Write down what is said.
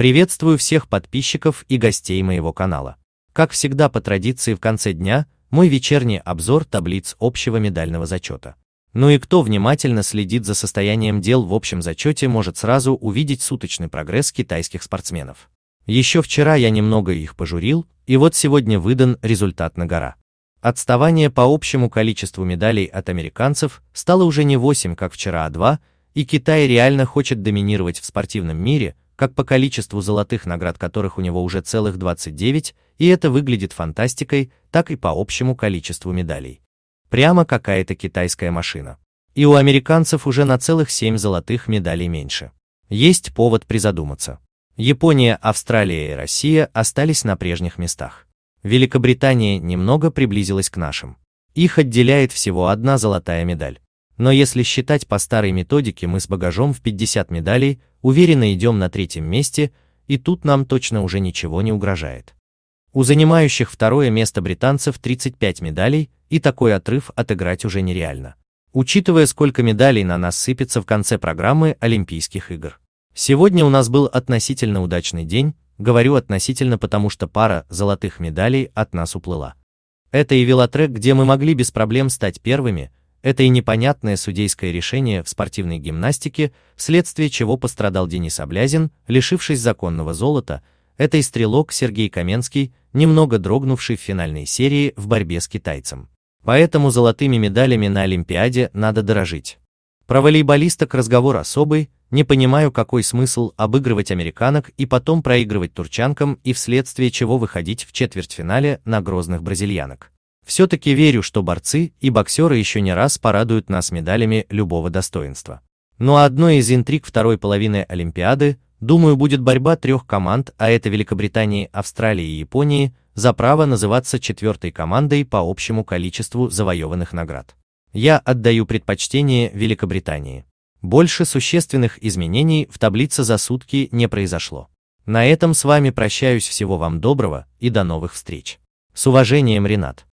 Приветствую всех подписчиков и гостей моего канала. Как всегда по традиции в конце дня, мой вечерний обзор таблиц общего медального зачета. Ну и кто внимательно следит за состоянием дел в общем зачете, может сразу увидеть суточный прогресс китайских спортсменов. Еще вчера я немного их пожурил, и вот сегодня выдан результат на гора. Отставание по общему количеству медалей от американцев стало уже не 8, как вчера, а 2, и Китай реально хочет доминировать в спортивном мире, как по количеству золотых наград, которых у него уже целых 29, и это выглядит фантастикой, так и по общему количеству медалей. Прямо какая-то китайская машина. И у американцев уже на целых 7 золотых медалей меньше. Есть повод призадуматься. Япония, Австралия и Россия остались на прежних местах. Великобритания немного приблизилась к нашим. Их отделяет всего одна золотая медаль но если считать по старой методике, мы с багажом в 50 медалей уверенно идем на третьем месте, и тут нам точно уже ничего не угрожает. У занимающих второе место британцев 35 медалей, и такой отрыв отыграть уже нереально. Учитывая, сколько медалей на нас сыпется в конце программы Олимпийских игр. Сегодня у нас был относительно удачный день, говорю относительно, потому что пара золотых медалей от нас уплыла. Это и велотрек, где мы могли без проблем стать первыми, это и непонятное судейское решение в спортивной гимнастике, вследствие чего пострадал Денис Облязин, лишившись законного золота, это и стрелок Сергей Каменский, немного дрогнувший в финальной серии в борьбе с китайцем. Поэтому золотыми медалями на Олимпиаде надо дорожить. Про волейболисток разговор особый, не понимаю какой смысл обыгрывать американок и потом проигрывать турчанкам и вследствие чего выходить в четвертьфинале на грозных бразильянок. Все-таки верю, что борцы и боксеры еще не раз порадуют нас медалями любого достоинства. Но ну а одной из интриг второй половины Олимпиады, думаю, будет борьба трех команд, а это Великобритании, Австралии и Японии, за право называться четвертой командой по общему количеству завоеванных наград. Я отдаю предпочтение Великобритании. Больше существенных изменений в таблице за сутки не произошло. На этом с вами прощаюсь, всего вам доброго и до новых встреч. С уважением, Ренат.